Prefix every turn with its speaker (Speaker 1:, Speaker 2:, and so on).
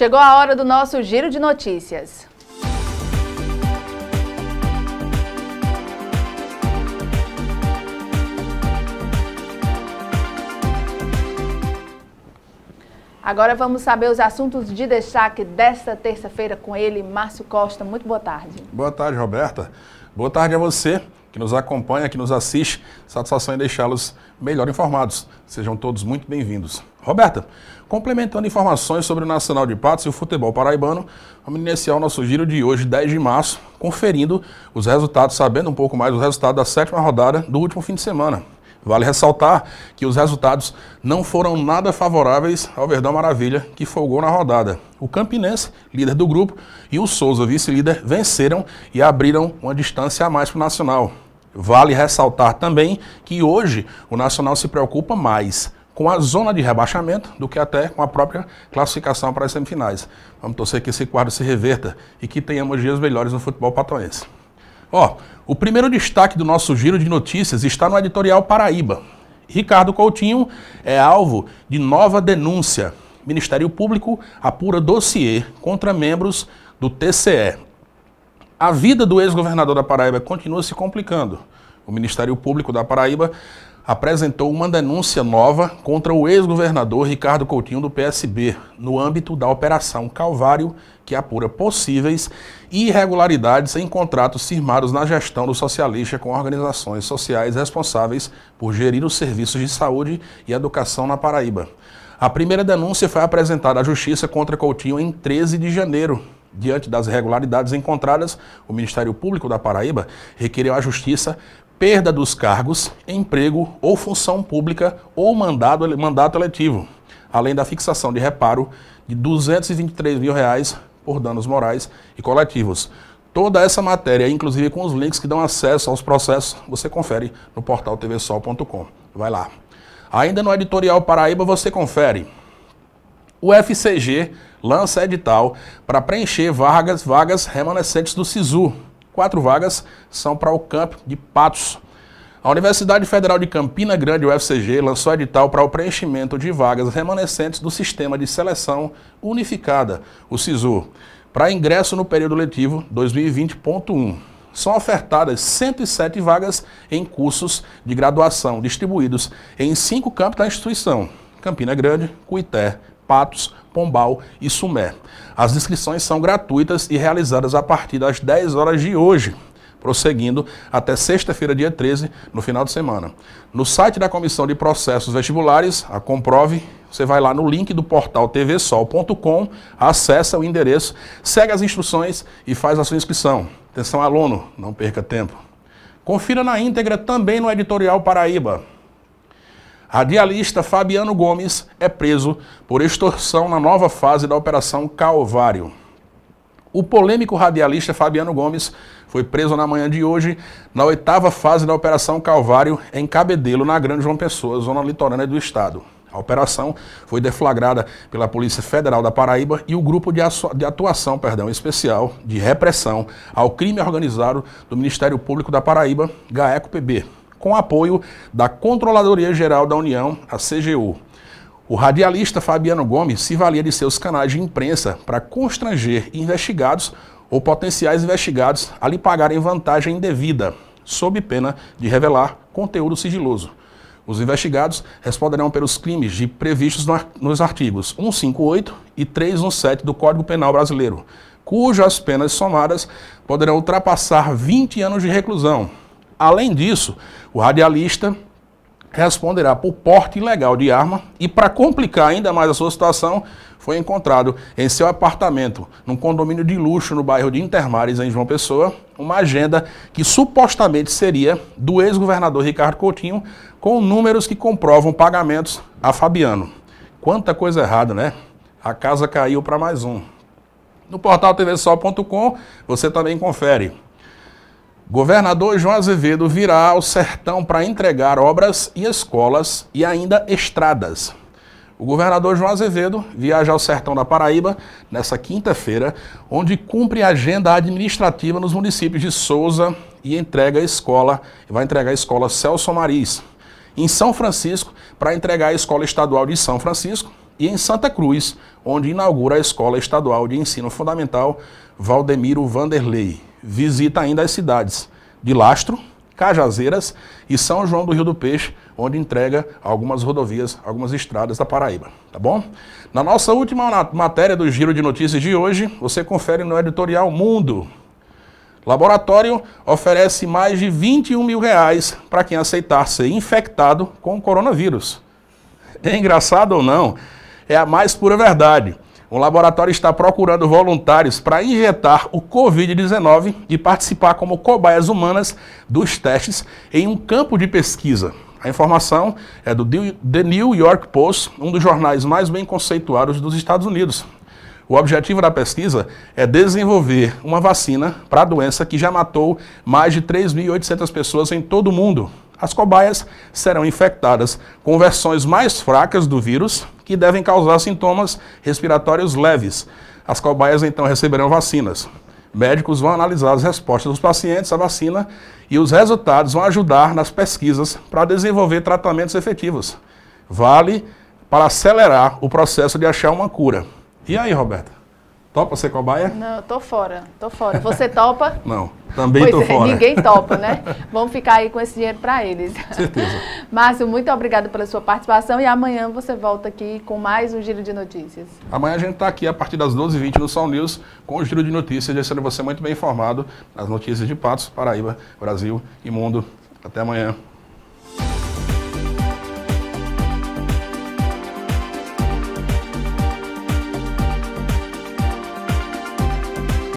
Speaker 1: Chegou a hora do nosso giro de notícias. Agora vamos saber os assuntos de destaque desta terça-feira com ele, Márcio Costa. Muito boa tarde. Boa tarde, Roberta. Boa tarde a você que nos acompanha, que nos assiste. Satisfação em deixá-los melhor informados. Sejam todos muito bem-vindos. Roberta, complementando informações sobre o Nacional de Patos e o futebol paraibano, vamos iniciar o nosso giro de hoje, 10 de março, conferindo os resultados, sabendo um pouco mais do resultado da sétima rodada do último fim de semana. Vale ressaltar que os resultados não foram nada favoráveis ao Verdão Maravilha, que folgou na rodada. O Campinense, líder do grupo, e o Souza, vice-líder, venceram e abriram uma distância a mais para o Nacional. Vale ressaltar também que hoje o Nacional se preocupa mais com a zona de rebaixamento do que até com a própria classificação para as semifinais. Vamos torcer que esse quadro se reverta e que tenhamos dias melhores no futebol patoense. Ó, o primeiro destaque do nosso giro de notícias está no editorial Paraíba. Ricardo Coutinho é alvo de nova denúncia. Ministério Público apura dossiê contra membros do TCE. A vida do ex-governador da Paraíba continua se complicando. O Ministério Público da Paraíba apresentou uma denúncia nova contra o ex-governador Ricardo Coutinho do PSB, no âmbito da Operação Calvário, que apura possíveis irregularidades em contratos firmados na gestão do socialista com organizações sociais responsáveis por gerir os serviços de saúde e educação na Paraíba. A primeira denúncia foi apresentada à Justiça contra Coutinho em 13 de janeiro, Diante das irregularidades encontradas, o Ministério Público da Paraíba requereu à Justiça perda dos cargos, emprego ou função pública ou mandado, mandato eletivo, além da fixação de reparo de R$ 223 mil reais por danos morais e coletivos. Toda essa matéria, inclusive com os links que dão acesso aos processos, você confere no portal tvsol.com. Vai lá. Ainda no editorial Paraíba você confere. O FCG lança edital para preencher vagas, vagas remanescentes do SISU, Quatro vagas são para o campo de Patos. A Universidade Federal de Campina Grande, UFCG, lançou edital para o preenchimento de vagas remanescentes do Sistema de Seleção Unificada, o SISU, para ingresso no período letivo 2020.1 são ofertadas 107 vagas em cursos de graduação distribuídos em cinco campos da instituição: Campina Grande, Cuité, Patos, Pombal e Sumé. As inscrições são gratuitas e realizadas a partir das 10 horas de hoje, prosseguindo até sexta-feira, dia 13, no final de semana. No site da Comissão de Processos Vestibulares, a Comprove, você vai lá no link do portal tvsol.com, acessa o endereço, segue as instruções e faz a sua inscrição. Atenção aluno, não perca tempo. Confira na íntegra também no Editorial Paraíba. Radialista Fabiano Gomes é preso por extorsão na nova fase da Operação Calvário. O polêmico radialista Fabiano Gomes foi preso na manhã de hoje na oitava fase da Operação Calvário em Cabedelo, na Grande João Pessoa, zona litorânea do estado. A operação foi deflagrada pela Polícia Federal da Paraíba e o Grupo de, Atuação perdão, Especial de Repressão ao Crime Organizado do Ministério Público da Paraíba, GAECO-PB, com apoio da Controladoria Geral da União, a CGU. O radialista Fabiano Gomes se valia de seus canais de imprensa para constranger investigados ou potenciais investigados a lhe pagarem vantagem indevida, sob pena de revelar conteúdo sigiloso. Os investigados responderão pelos crimes de previstos nos artigos 158 e 317 do Código Penal Brasileiro, cujas penas somadas poderão ultrapassar 20 anos de reclusão, Além disso, o radialista responderá por porte ilegal de arma e, para complicar ainda mais a sua situação, foi encontrado em seu apartamento, num condomínio de luxo no bairro de Intermares, em João Pessoa, uma agenda que supostamente seria do ex-governador Ricardo Coutinho, com números que comprovam pagamentos a Fabiano. Quanta coisa errada, né? A casa caiu para mais um. No portal tvsol.com você também confere Governador João Azevedo virá ao sertão para entregar obras e escolas e ainda estradas. O governador João Azevedo viaja ao sertão da Paraíba nesta quinta-feira, onde cumpre a agenda administrativa nos municípios de Souza e entrega a escola, vai entregar a escola Celso Maris, em São Francisco, para entregar a escola estadual de São Francisco, e em Santa Cruz, onde inaugura a escola estadual de ensino fundamental Valdemiro Vanderlei visita ainda as cidades de Lastro, Cajazeiras e São João do Rio do Peixe, onde entrega algumas rodovias, algumas estradas da Paraíba, tá bom? Na nossa última matéria do Giro de Notícias de hoje, você confere no editorial Mundo. Laboratório oferece mais de 21 mil reais para quem aceitar ser infectado com coronavírus. É engraçado ou não? É a mais pura verdade. O laboratório está procurando voluntários para injetar o Covid-19 e participar como cobaias humanas dos testes em um campo de pesquisa. A informação é do The New York Post, um dos jornais mais bem conceituados dos Estados Unidos. O objetivo da pesquisa é desenvolver uma vacina para a doença que já matou mais de 3.800 pessoas em todo o mundo. As cobaias serão infectadas com versões mais fracas do vírus, que devem causar sintomas respiratórios leves. As cobaias então receberão vacinas. Médicos vão analisar as respostas dos pacientes à vacina e os resultados vão ajudar nas pesquisas para desenvolver tratamentos efetivos. Vale para acelerar o processo de achar uma cura. E aí, Roberta? Topa ser cobaia? Não, tô fora, tô fora. Você topa? Não, também pois tô é, fora. Ninguém topa, né? Vamos ficar aí com esse dinheiro para eles. Certeza. Márcio, muito obrigado pela sua participação e amanhã você volta aqui com mais um Giro de Notícias. Amanhã a gente está aqui a partir das 12h20 no São News com o Giro de Notícias, deixando você muito bem informado nas notícias de Patos, Paraíba, Brasil e mundo. Até amanhã.